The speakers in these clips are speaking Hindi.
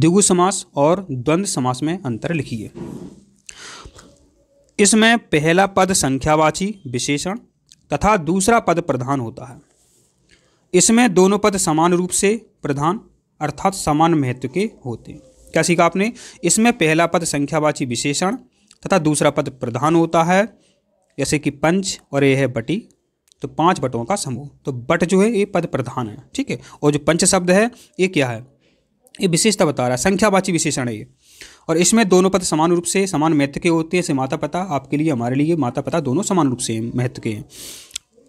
द्विगु समास और द्वंद्व समास में अंतर लिखिए इसमें पहला पद संख्यावाची विशेषण तथा दूसरा पद प्रधान होता है इसमें दोनों पद समान रूप से प्रधान अर्थात समान महत्व के होते हैं क्या सीखा आपने इसमें पहला पद संख्यावाची विशेषण तथा दूसरा पद प्रधान होता है जैसे कि पंच और यह है बटी तो पांच बटों का समूह तो बट जो है ये पद प्रधान है ठीक है और जो पंच शब्द है ये क्या है ये विशेषता बता रहा है संख्यावाची विशेषण है ये और इसमें दोनों पद समान रूप से समान महत्व के होते हैं से माता पिता आपके लिए हमारे लिए माता पिता दोनों समान रूप से महत्व के हैं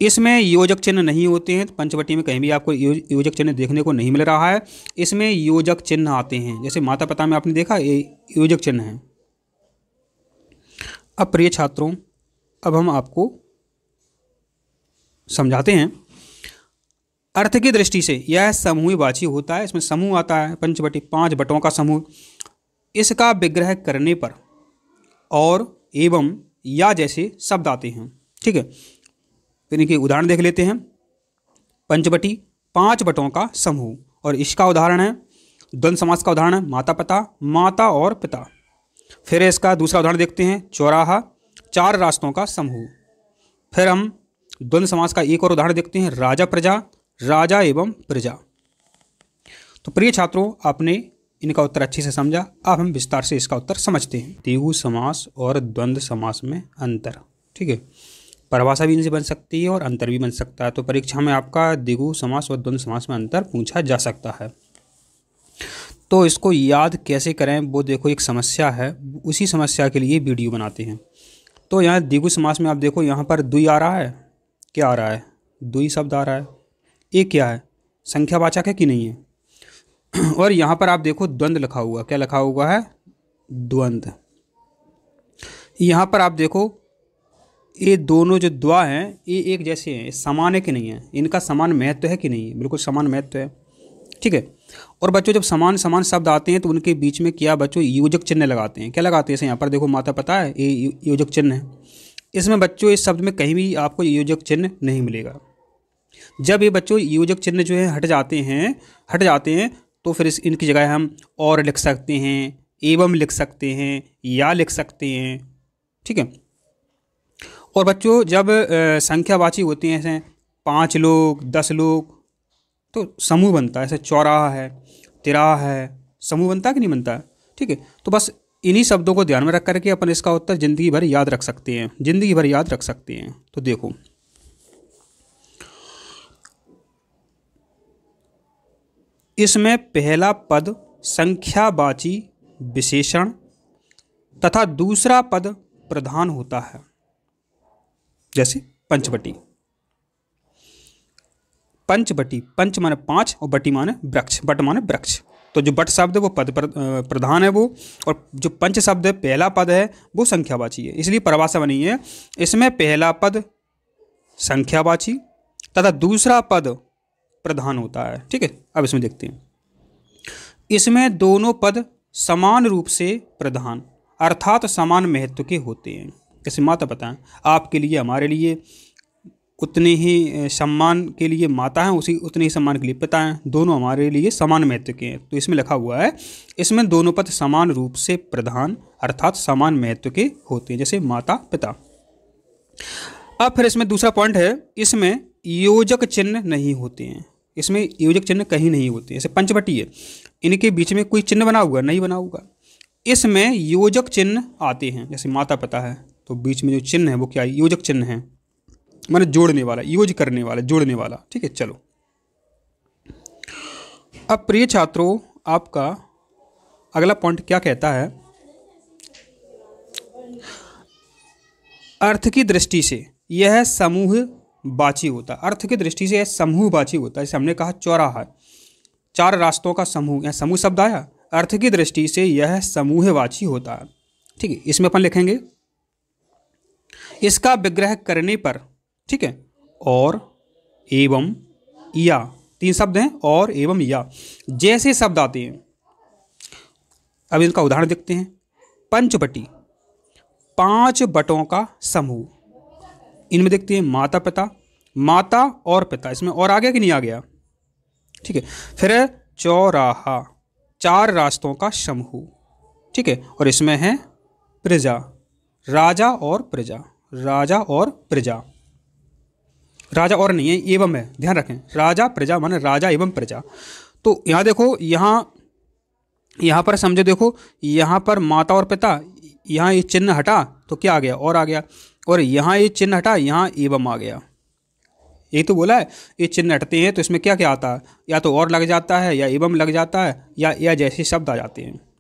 इसमें योजक चिन्ह नहीं होते हैं तो पंचवटी में कहीं भी आपको यो, योजक चिन्ह देखने को नहीं मिल रहा है इसमें योजक चिन्ह आते हैं जैसे माता पिता में आपने देखा ये योजक चिन्ह है अब प्रिय छात्रों अब हम आपको समझाते हैं अर्थ की दृष्टि से यह समूहवाची होता है इसमें समूह आता है पंचवटी पांच बटों का समूह इसका विग्रह करने पर और एवं या जैसे शब्द आते हैं ठीक है तो इनके उदाहरण देख लेते हैं पंचवटी पांच बटों का समूह और इसका उदाहरण है द्वंद समाज का उदाहरण है माता पिता माता और पिता फिर इसका दूसरा उदाहरण देखते हैं चौराहा चार रास्तों का समूह फिर हम द्वंद समाज का एक और उदाहरण देखते हैं राजा प्रजा राजा एवं प्रजा तो प्रिय छात्रों आपने इनका उत्तर अच्छे से समझा अब हम विस्तार से इसका उत्तर समझते हैं तेगु समास और द्वंद्व समास में अंतर ठीक है परिभाषा भी इनसे बन सकती है और अंतर भी बन सकता है तो परीक्षा में आपका दिगु समास और द्वंद्व समास में अंतर पूछा जा सकता है तो इसको याद कैसे करें वो देखो एक समस्या है उसी समस्या के लिए वीडियो बनाते हैं तो यहाँ दिगु समास में आप देखो यहाँ पर दुई आ रहा है क्या आ रहा है दुई शब्द आ रहा है ए क्या है संख्यावाचक है कि नहीं है और यहाँ पर आप देखो द्वंद्व लिखा हुआ क्या लिखा हुआ है द्वंद्व यहाँ पर आप देखो ये दोनों जो द्वा हैं ये एक जैसे हैं समान है कि नहीं है इनका समान महत्व है कि नहीं है बिल्कुल समान महत्व है ठीक है और बच्चों जब समान समान शब्द आते हैं तो उनके बीच में क्या बच्चों योजक चिन्ह लगाते हैं क्या लगाते हैं इसे यहाँ पर देखो माता पता है ये योजक चिन्ह है इसमें बच्चों इस शब्द में कहीं भी आपको योजक चिन्ह नहीं मिलेगा जब ये बच्चों योजक चिन्ह जो है हट जाते हैं हट जाते हैं तो फिर इस इनकी जगह हम और लिख सकते हैं एवं लिख सकते हैं या लिख सकते हैं ठीक है और बच्चों जब संख्यावाची होती हैं ऐसे पाँच लोग दस लोग तो समूह बनता है ऐसे चौराहा है तिराह है समूह बनता है कि नहीं बनता ठीक है तो बस इन्हीं शब्दों को ध्यान में रख करके अपन इसका उत्तर ज़िंदगी भर याद रख सकते हैं ज़िंदगी भर याद रख सकते हैं तो देखो इसमें पहला पद संख्यावाची विशेषण तथा दूसरा पद प्रधान होता है जैसे पंचवटी पंचवटी पंच माने पांच और बटी माने वृक्ष बट माने वृक्ष तो जो बट शब्द है वो पद प्रधान है वो और जो पंच शब्द है पहला पद है वो संख्यावाची है इसलिए परिभाषा बनी है इसमें पहला पद संख्यावाची तथा दूसरा पद प्रधान होता है ठीक है अब इसमें देखते हैं इसमें दोनों पद समान रूप से प्रधान अर्थात समान महत्व के होते हैं जैसे माता बताएं आपके लिए हमारे लिए उतने ही सम्मान के लिए माता हैं उसी उतने ही सम्मान के लिए पिता हैं दोनों हमारे लिए समान महत्व के हैं तो इसमें लिखा हुआ है इसमें दोनों पद समान रूप से प्रधान अर्थात समान महत्व के होते हैं जैसे माता पिता अब फिर इसमें दूसरा पॉइंट है इसमें योजक चिन्ह नहीं होते हैं इसमें योजक चिन्ह कहीं नहीं होते जैसे पंचवटी है इनके बीच में कोई चिन्ह बना हुआ नहीं बना हुआ इसमें योजक चिन्ह आते हैं जैसे माता पिता है तो बीच में जो चिन्ह है वो क्या है योजक चिन्ह है मैंने जोड़ने वाला योज करने वाला जोड़ने वाला ठीक है चलो अब प्रिय छात्रों आपका अगला पॉइंट क्या कहता है अर्थ की दृष्टि से यह समूह बाची होता है अर्थ की दृष्टि से यह समूह बाची होता है जैसे हमने कहा चौराहा चार रास्तों का समूह या समूह शब्द आया अर्थ की दृष्टि से यह समूहवाची होता है ठीक है इसमें अपन लिखेंगे इसका विग्रह करने पर ठीक है और एवं या तीन शब्द हैं और एवं या जैसे शब्द आते हैं अब इनका उदाहरण देखते हैं पंचपटी पांच बटों का समूह इनमें देखते हैं माता पिता माता और पिता इसमें और आ गया कि नहीं आ गया ठीक है फिर है चौराहा चार रास्तों का समूह ठीक है और इसमें है प्रजा राजा और प्रजा राजा और प्रजा राजा और नहीं है एवं है ध्यान रखें राजा प्रजा माने राजा एवं प्रजा तो यहाँ देखो यहाँ यहाँ पर समझो देखो यहाँ पर माता और पिता यहाँ ये यह चिन्ह हटा तो क्या आ गया और आ गया और यहाँ ये चिन्ह हटा यहाँ एवं आ गया ये तो बोला है ये चिन्ह हटते हैं तो इसमें क्या क्या आता है या तो और लग जाता है या एवं लग जाता है या या जैसे शब्द आ जाते हैं